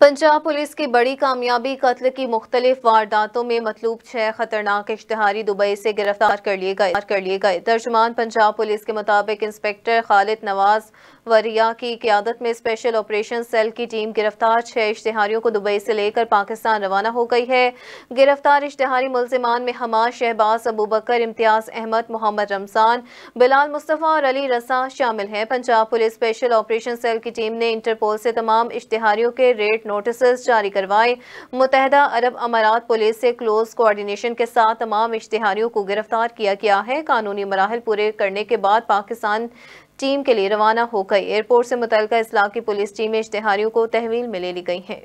Punjab police की बड़ी कामयाबी कत्ल की मुख्तलिफ वारदातों में मतलूब छह खतरनाक इश्तहारी दुबई से गिरफ्तार कर लिए गए कर लिए गए तर्जमान पंजाब पुलिस के मुताबिक इंस्पेक्टर खालिद नवाज वरिया की क्यादत में स्पेशल ऑपरेशन सेल की टीम गिरफ्तार छह इश्तेहारियों को दुबई से लेकर पाकिस्तान रवाना हो गई है गिरफ्तार इश्तेहारी मुलजमान में हमास शहबाज अबूबकर इम्तियाज अहमद मोहम्मद रमजान बिलाल मुस्तफ़ा और अली रसा शामिल हैं Punjab police special operation cell की टीम ने इंटरपोल से तमाम इश्तेहारियों के रेट नोटिस जारी करवाए मुतहदा अरब अमारात पुलिस से क्लोज कोऑर्डिनेशन के साथ तमाम इश्तहारियों को गिरफ्तार किया गया है कानूनी मराहल पूरे करने के बाद पाकिस्तान टीम के लिए रवाना होकर एयरपोर्ट से मुतल इसलाक की पुलिस टीमें इश्तेहारियों को तहवील में ले ली गई हैं